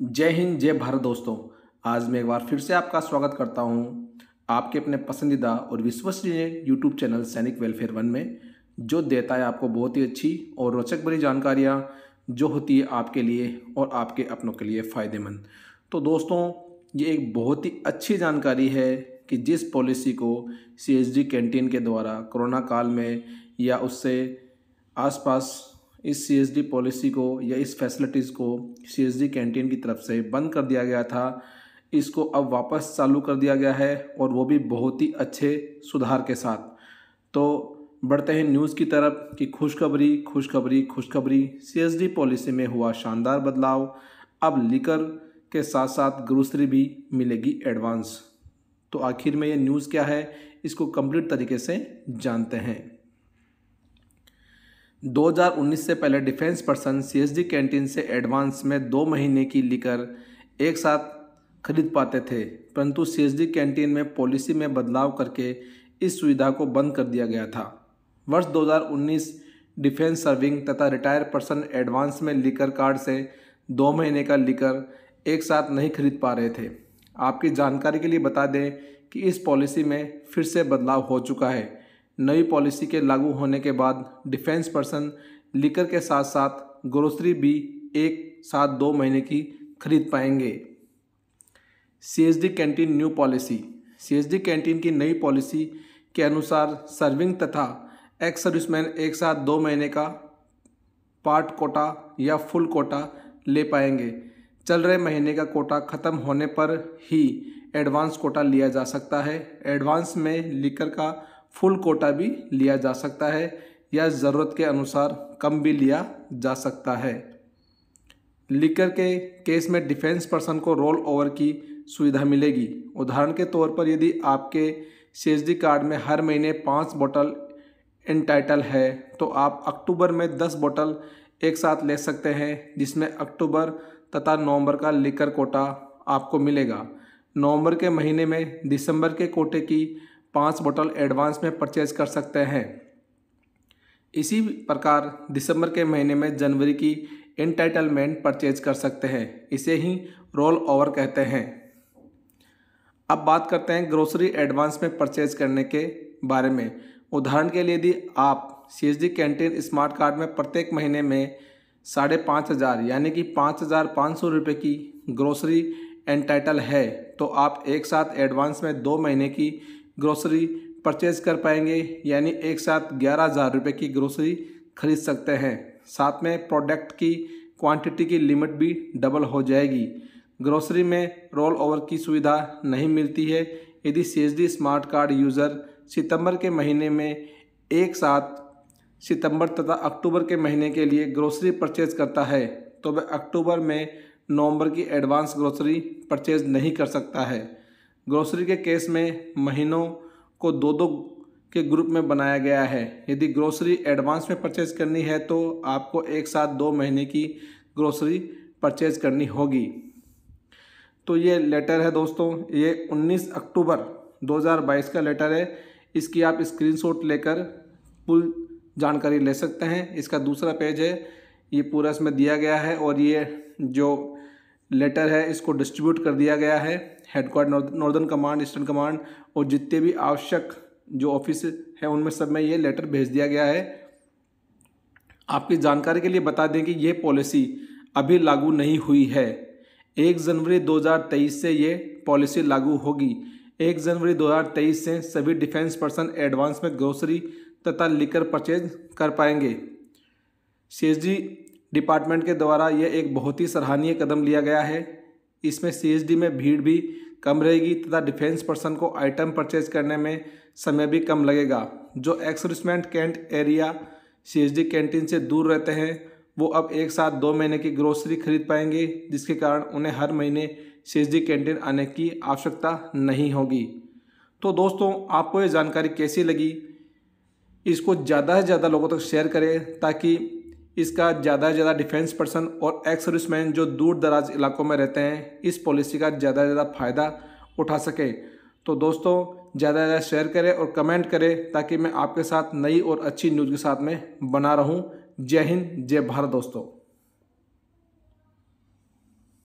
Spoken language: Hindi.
जय हिंद जय भारत दोस्तों आज मैं एक बार फिर से आपका स्वागत करता हूं आपके अपने पसंदीदा और विश्वसनीय YouTube channel Sainik welfare one में जो देता है आपको बहुत ही अच्छी और रोचक भरी जानकारियां जो होती है आपके लिए और आपके अपनों के लिए फ़ायदेमंद तो दोस्तों ये एक बहुत ही अच्छी जानकारी है कि जिस पॉलिसी को सी कैंटीन के द्वारा कोरोना काल में या उससे आसपास इस सी पॉलिसी को या इस फैसिलिटीज़ को सी कैंटीन की तरफ से बंद कर दिया गया था इसको अब वापस चालू कर दिया गया है और वो भी बहुत ही अच्छे सुधार के साथ तो बढ़ते हैं न्यूज़ की तरफ कि खुशखबरी खुशखबरी खुशखबरी सी पॉलिसी में हुआ शानदार बदलाव अब लिकर के साथ साथ ग्रोसरी भी मिलेगी एडवांस तो आखिर में ये न्यूज़ क्या है इसको कंप्लीट तरीके से जानते हैं 2019 से पहले डिफेंस पर्सन सीएसडी कैंटीन से एडवांस में दो महीने की लेकर एक साथ खरीद पाते थे परंतु सीएसडी कैंटीन में पॉलिसी में बदलाव करके इस सुविधा को बंद कर दिया गया था वर्ष 2019 डिफेंस सर्विंग तथा रिटायर पर्सन एडवांस में लिकर कार्ड से दो महीने का लिकर एक साथ नहीं खरीद पा रहे थे आपकी जानकारी के लिए बता दें कि इस पॉलिसी में फिर से बदलाव हो चुका है नई पॉलिसी के लागू होने के बाद डिफेंस पर्सन लिकर के साथ साथ ग्रोसरी भी एक साथ दो महीने की खरीद पाएंगे C D canteen new policy C D canteen की नई पॉलिसी के अनुसार सर्विंग तथा एक्स सर्विसमैन एक साथ दो महीने का पार्ट कोटा या फुल कोटा ले पाएंगे चल रहे महीने का कोटा ख़त्म होने पर ही एडवांस कोटा लिया जा सकता है एडवांस में लिकर का फुल कोटा भी लिया जा सकता है या ज़रूरत के अनुसार कम भी लिया जा सकता है लिकर के केस में डिफेंस पर्सन को रोल ओवर की सुविधा मिलेगी उदाहरण के तौर पर यदि आपके सी कार्ड में हर महीने पाँच बोतल इंटाइटल है तो आप अक्टूबर में दस बोतल एक साथ ले सकते हैं जिसमें अक्टूबर तथा नवंबर का लिकर कोटा आपको मिलेगा नवंबर के महीने में दिसंबर के कोटे की पाँच बोतल एडवांस में परचेज कर सकते हैं इसी प्रकार दिसंबर के महीने में जनवरी की इंटाइटलमेंट परचेज कर सकते हैं इसे ही रोल ओवर कहते हैं अब बात करते हैं ग्रोसरी एडवांस में परचेज करने के बारे में उदाहरण के लिए यदि आप C S D canteen smart card में प्रत्येक महीने में साढ़े पाँच हज़ार यानी कि पाँच हज़ार पाँच सौ रुपये की ग्रोसरी एंटाइटल है तो आप एक साथ एडवांस में दो महीने की ग्रोसरी परचेज कर पाएंगे यानी एक साथ ग्यारह हज़ार रुपये की ग्रोसरी खरीद सकते हैं साथ में प्रोडक्ट की क्वांटिटी की लिमिट भी डबल हो जाएगी ग्रोसरी में रोल ओवर की सुविधा नहीं मिलती है यदि सी स्मार्ट कार्ड यूज़र सितंबर के महीने में एक साथ सितंबर तथा अक्टूबर के महीने के लिए ग्रोसरी परचेज करता है तो वह अक्टूबर में नवंबर की एडवांस ग्रोसरी परचेज नहीं कर सकता है ग्रोसरी के केस में महीनों को दो दो के ग्रुप में बनाया गया है यदि ग्रोसरी एडवांस में परचेज करनी है तो आपको एक साथ दो महीने की ग्रोसरी परचेज करनी होगी तो ये लेटर है दोस्तों ये 19 अक्टूबर 2022 का लेटर है इसकी आप स्क्रीनशॉट लेकर फुल जानकारी ले सकते हैं इसका दूसरा पेज है ये पूरा इसमें दिया गया है और ये जो लेटर है इसको डिस्ट्रीब्यूट कर दिया गया है headquarter northern command eastern command और जितने भी आवश्यक जो ऑफिस है उनमें सब में ये लेटर भेज दिया गया है आपकी जानकारी के लिए बता दें कि ये पॉलिसी अभी लागू नहीं हुई है एक जनवरी 2023 से ये पॉलिसी लागू होगी एक जनवरी 2023 से सभी डिफेंस पर्सन एडवांस में ग्रोसरी तथा लिकर परचेज कर पाएंगे सी डिपार्टमेंट के द्वारा यह एक बहुत ही सराहनीय कदम लिया गया है इसमें सीएचडी में भीड़ भी कम रहेगी तथा डिफेंस पर्सन को आइटम परचेज करने में समय भी कम लगेगा जो एक्सरिसमेंट कैंट एरिया सी कैंटीन से दूर रहते हैं वो अब एक साथ दो महीने की ग्रोसरी खरीद पाएंगे जिसके कारण उन्हें हर महीने सी कैंटीन आने की आवश्यकता नहीं होगी तो दोस्तों आपको ये जानकारी कैसी लगी इसको ज़्यादा से ज़्यादा लोगों तक शेयर करें ताकि इसका ज़्यादा से ज़्यादा डिफेंस पर्सन और एक्स सर्विसमैन जो दूर दराज इलाकों में रहते हैं इस पॉलिसी का ज़्यादा से ज़्यादा फ़ायदा उठा सके तो दोस्तों ज़्यादा से ज़्यादा शेयर करें और कमेंट करें ताकि मैं आपके साथ नई और अच्छी न्यूज़ के साथ में बना रहूँ जय हिंद जय भारत दोस्तों